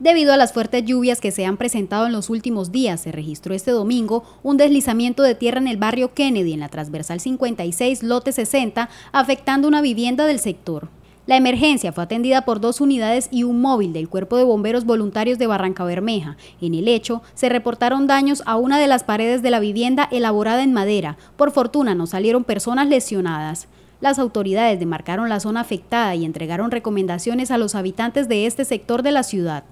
Debido a las fuertes lluvias que se han presentado en los últimos días, se registró este domingo un deslizamiento de tierra en el barrio Kennedy, en la transversal 56, lote 60, afectando una vivienda del sector. La emergencia fue atendida por dos unidades y un móvil del Cuerpo de Bomberos Voluntarios de Barranca Bermeja. En el hecho, se reportaron daños a una de las paredes de la vivienda elaborada en madera. Por fortuna, no salieron personas lesionadas. Las autoridades demarcaron la zona afectada y entregaron recomendaciones a los habitantes de este sector de la ciudad.